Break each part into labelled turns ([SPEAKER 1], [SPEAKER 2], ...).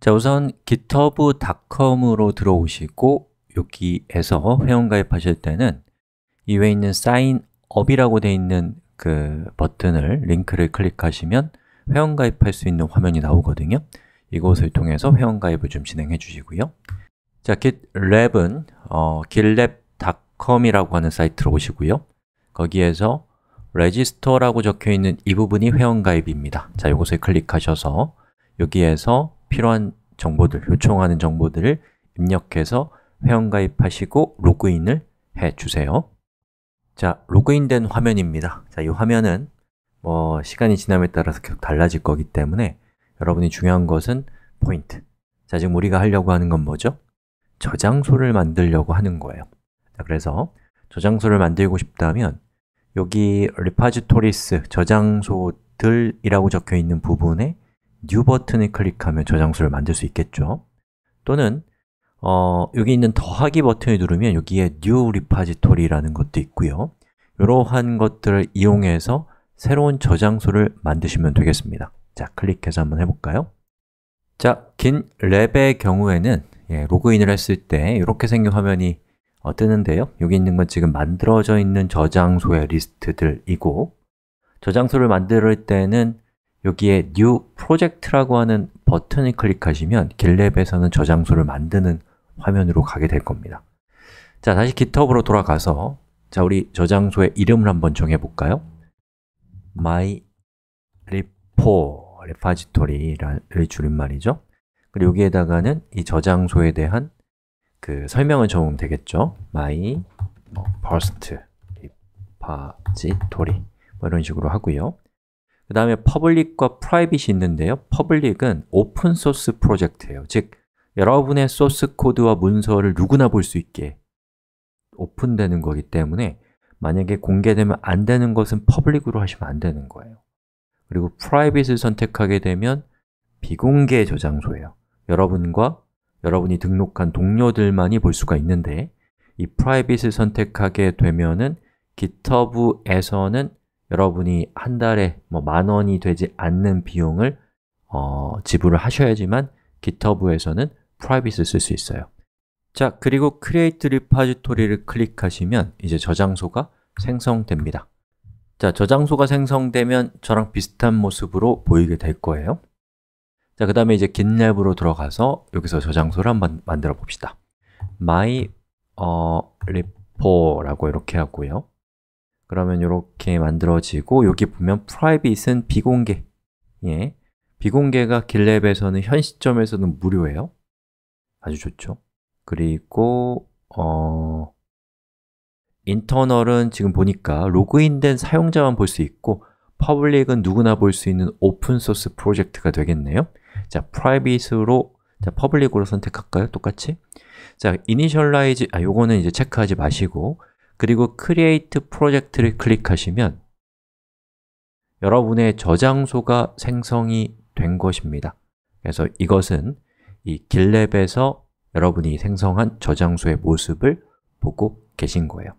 [SPEAKER 1] 자, 우선 github.com으로 들어오시고 여기에서 회원 가입하실 때는 이 위에 있는 사인업이라고 되어 있는 그 버튼을, 링크를 클릭하시면 회원 가입할 수 있는 화면이 나오거든요 이곳을 통해서 회원 가입을 좀 진행해 주시고요 자, GitLab은 어, gitlab.com이라고 하는 사이트로 오시고요 거기에서 r e g i s t e r 라고 적혀 있는 이 부분이 회원 가입입니다 자, 이곳을 클릭하셔서 여기에서 필요한 정보들, 요청하는 정보들을 입력해서 회원 가입하시고 로그인을 해주세요 자, 로그인된 화면입니다 자, 이 화면은 뭐 시간이 지남에 따라서 계속 달라질 거기 때문에 여러분이 중요한 것은 포인트 자, 지금 우리가 하려고 하는 건 뭐죠? 저장소를 만들려고 하는 거예요 자, 그래서 저장소를 만들고 싶다면 여기 repositories, 저장소들이라고 적혀 있는 부분에 뉴 버튼을 클릭하면 저장소를 만들 수 있겠죠 또는 어, 여기 있는 더하기 버튼을 누르면 여기에 new repository라는 것도 있고요 이러한 것들을 이용해서 새로운 저장소를 만드시면 되겠습니다 자, 클릭해서 한번 해볼까요? 자, 긴 랩의 경우에는 예, 로그인을 했을 때 이렇게 생긴 화면이 어, 뜨는데요 여기 있는 건 지금 만들어져 있는 저장소의 리스트들이고 저장소를 만들 때는 여기에 New Project라고 하는 버튼을 클릭하시면 GitLab에서는 저장소를 만드는 화면으로 가게 될 겁니다 자, 다시 GitHub으로 돌아가서 자, 우리 저장소의 이름을 한번 정해볼까요? my repo, repository를 줄임말이죠 그리고 여기에다가는 이 저장소에 대한 그 설명을 적으면 되겠죠 my 뭐, first repository 뭐 이런 식으로 하고요 그 다음에 퍼블릭과 프라이빗이 있는데요 퍼블릭은 오픈소스 프로젝트예요 즉, 여러분의 소스 코드와 문서를 누구나 볼 수 있게 오픈되는 거기 때문에 만약에 공개되면 안 되는 것은 퍼블릭으로 하시면 안 되는 거예요 그리고 프라이빗을 선택하게 되면 비공개 저장소예요 여러분과 여러분이 등록한 동료들만이 볼 수가 있는데 이 프라이빗을 선택하게 되면은 GitHub에서는 여러분이 한 달에 뭐만 원이 되지 않는 비용을 어, 지불을 하셔야지만 GitHub에서는 프라이빗을 쓸 수 있어요 자, 그리고 Create Repository를 클릭하시면 이제 저장소가 생성됩니다 자, 저장소가 생성되면 저랑 비슷한 모습으로 보이게 될 거예요 자, 그 다음에 이제 GitLab으로 들어가서 여기서 저장소를 한번 만들어 봅시다 my 어, repo라고 이렇게 하고요 그러면 이렇게 만들어지고 여기 보면 private은 비공개 예, 비공개가 길랩에서는 현 시점에서는 무료예요 아주 좋죠 그리고 어... 인터널은 지금 보니까 로그인된 사용자만 볼 수 있고 퍼블릭은 누구나 볼 수 있는 오픈소스 프로젝트가 되겠네요 자, private으로 자, 퍼블릭으로 선택할까요? 똑같이 자, initialize, 아, 요거는 이제 체크하지 마시고 그리고 Create 프로젝트를 클릭하시면 여러분의 저장소가 생성이 된 것입니다 그래서 이것은 이 길랩에서 여러분이 생성한 저장소의 모습을 보고 계신 거예요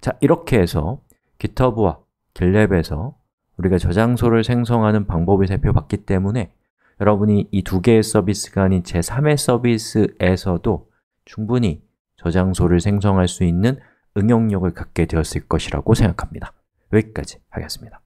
[SPEAKER 1] 자, 이렇게 해서 GitHub와 길랩에서 우리가 저장소를 생성하는 방법을 살펴봤기 때문에 여러분이 이 두 개의 서비스가 아닌 제3의 서비스에서도 충분히 저장소를 생성할 수 있는 응용력을 갖게 되었을 것이라고 생각합니다. 여기까지 하겠습니다.